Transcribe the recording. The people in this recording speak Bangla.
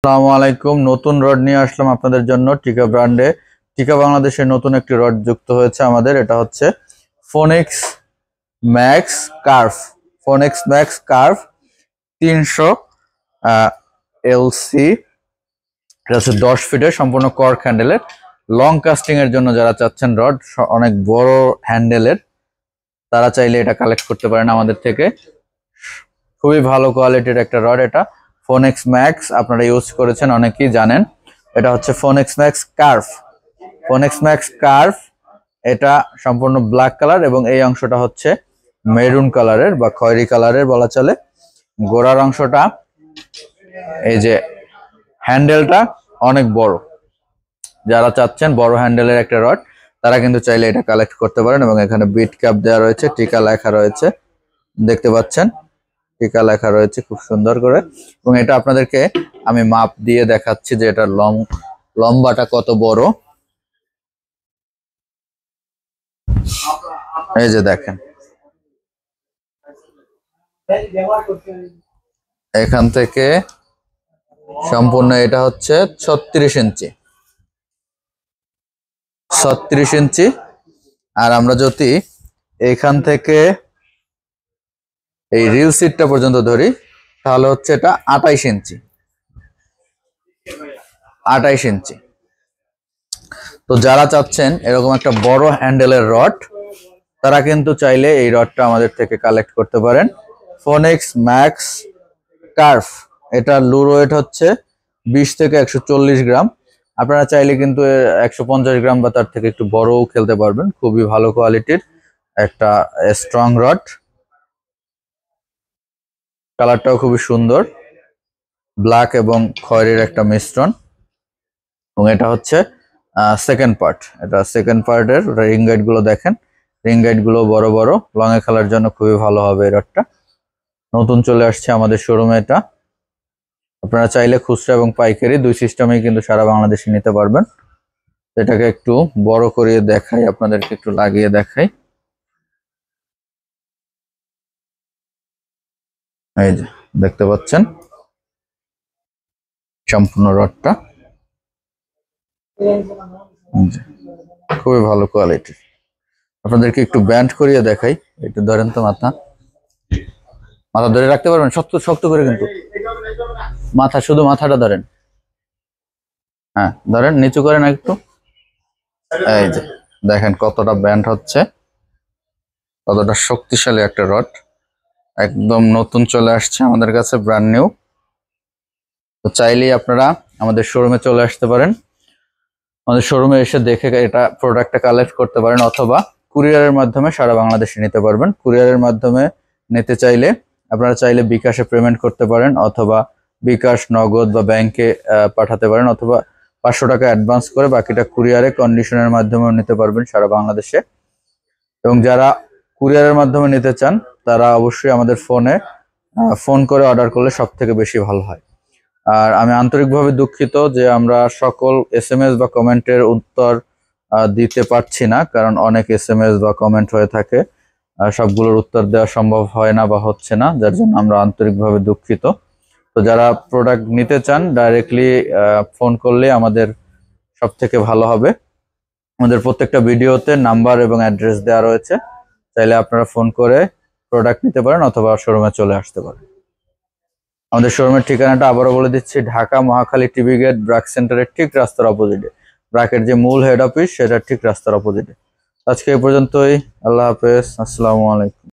আসসালামু আলাইকুম নতুন রড নিয়ে আসলাম আপনাদের জন্য টিকা ব্র্যান্ডে টিকা বাংলাদেশের নতুন একটি রড যুক্ত হয়েছে আমাদের এটা হচ্ছে Phenix Max Curve Phenix Max Curve তিনশো এলসি এটা হচ্ছে দশ ফিটের সম্পূর্ণ কর হ্যান্ডেলের লং কাস্টিংয়ের জন্য যারা চাচ্ছেন রড অনেক বড় হ্যান্ডেলের তারা চাইলে এটা কালেক্ট করতে পারেন আমাদের থেকে খুবই ভালো কোয়ালিটির একটা রড এটা ফোন এক্স ম্যাক্স আপনারা ইউজ করেছেন অনেকেই জানেন এটা হচ্ছে Phenix Max Curve Phenix Max Curve এটা সম্পূর্ণ ব্ল্যাক কালার এবং এই অংশটা হচ্ছে মেরুন কালারের বা খয়েরি কালারের বলা চলে গোড়ার অংশটা এই যে হ্যান্ডেলটা অনেক বড় যারা চাচ্ছেন বড় হ্যান্ডেলের একটা রড তারা কিন্তু চাইলে এটা কালেক্ট করতে পারেন এবং এখানে বিট ক্যাপ দেওয়া রয়েছে টিকা লেখা রয়েছে দেখতে পাচ্ছেন টিকা লেখা রয়েছে খুব সুন্দর করে এবং এটা আপনাদেরকে আমি মাপ দিয়ে দেখাচ্ছি যে এটা লং লম্বাটা কত বড় এই যে দেখেন এখান থেকে সম্পূর্ণ এটা হচ্ছে ছত্রিশ ইঞ্চি ছত্রিশ ইঞ্চি আর আমরা যদি এখান থেকে এই রিল সিটটা পর্যন্ত ধরি তাহলে হচ্ছে এটা আটাইশ ইঞ্চি আটাইশ ইঞ্চি তো যারা চাচ্ছেন এরকম একটা বড় হ্যান্ডেলের রড তারা কিন্তু চাইলে এই রডটা আমাদের থেকে কালেক্ট করতে পারেন ফোনেক্স ম্যাক্স টার্ফ এটা লুর ওয়েট হচ্ছে বিশ থেকে একশো গ্রাম আপনারা চাইলে কিন্তু একশো গ্রাম বা তার থেকে একটু বড়ও খেলতে পারবেন খুবই ভালো কোয়ালিটির একটা স্ট্রং রড কালারটাও খুবই সুন্দর ব্ল্যাক এবং খয়েরির একটা মিশ্রণ এবং এটা হচ্ছে সেকেন্ড পার্ট এটা সেকেন্ড পার্টের রিং গাইডগুলো দেখেন রিং গাইডগুলো বড় বড় লঙে খেলার জন্য খুবই ভালো হবে এই রডটা নতুন চলে আসছে আমাদের শোরুমে এটা আপনারা চাইলে খুচরা এবং পাইকারি দুই সিস্টেমেই কিন্তু সারা বাংলাদেশে নিতে পারবেন এটাকে একটু বড় করে দেখাই আপনাদেরকে একটু লাগিয়ে দেখাই এই যে দেখতে পাচ্ছেন সম্পূর্ণ রডটা খুবই ভালো কোয়ালিটি আপনাদেরকে একটু ব্যান্ড করিয়ে দেখাই একটু ধরেন তো মাথা মাথা ধরে রাখতে পারবেন শক্ত শক্ত করে কিন্তু মাথা শুধু মাথাটা ধরেন হ্যাঁ ধরেন নিচু করেন একটু এই যে দেখেন কতটা ব্যান্ড হচ্ছে কতটা শক্তিশালী একটা রড একদম নতুন চলে আসছে আমাদের কাছে ব্র্যান্ড নিউ তো চাইলেই আপনারা আমাদের শোরুমে চলে আসতে পারেন আমাদের শোরুমে এসে দেখে এটা প্রোডাক্টটা কালেক্ট করতে পারেন অথবা কুরিয়ারের মাধ্যমে সারা বাংলাদেশে নিতে পারবেন কুরিয়ারের মাধ্যমে নিতে চাইলে আপনারা চাইলে বিকাশে পেমেন্ট করতে পারেন অথবা বিকাশ নগদ বা ব্যাংকে পাঠাতে পারেন অথবা পাঁচশো টাকা অ্যাডভান্স করে বাকিটা কুরিয়ারে কন্ডিশনের মাধ্যমেও নিতে পারবেন সারা বাংলাদেশে এবং যারা কুরিয়ারের মাধ্যমে নিতে চান তারা অবশ্যই আমাদের ফোনে ফোন করে অর্ডার করলে সব থেকে বেশি ভালো হয় আর আমি আন্তরিকভাবে দুঃখিত যে আমরা সকল এস এম এস বা কমেন্টের উত্তর দিতে পারছি না কারণ অনেক এসএমএস এস বা কমেন্ট হয়ে থাকে সবগুলোর উত্তর দেওয়া সম্ভব হয় না বা হচ্ছে না যার জন্য আমরা আন্তরিকভাবে দুঃখিত তো যারা প্রোডাক্ট নিতে চান ডাইরেক্টলি ফোন করলে আমাদের সব থেকে ভালো হবে আমাদের প্রত্যেকটা ভিডিওতে নাম্বার এবং অ্যাড্রেস দেওয়া রয়েছে তাহলে আপনারা ফোন করে প্রোডাক্ট নিতে পারেন অথবা শোরুমে চলে আসতে পারেন আমাদের শোরুমের ঠিকানাটা আবারও বলে দিচ্ছি ঢাকা মহাখালী টিভি গেট ব্রাক সেন্টারের ঠিক রাস্তার অপোজিটে ব্রাকের যে মূল হেড অফিস সেটার ঠিক রাস্তার অপোজিটে আজকে এই পর্যন্তই আল্লাহ হাফেজ আসসালামু আলাইকুম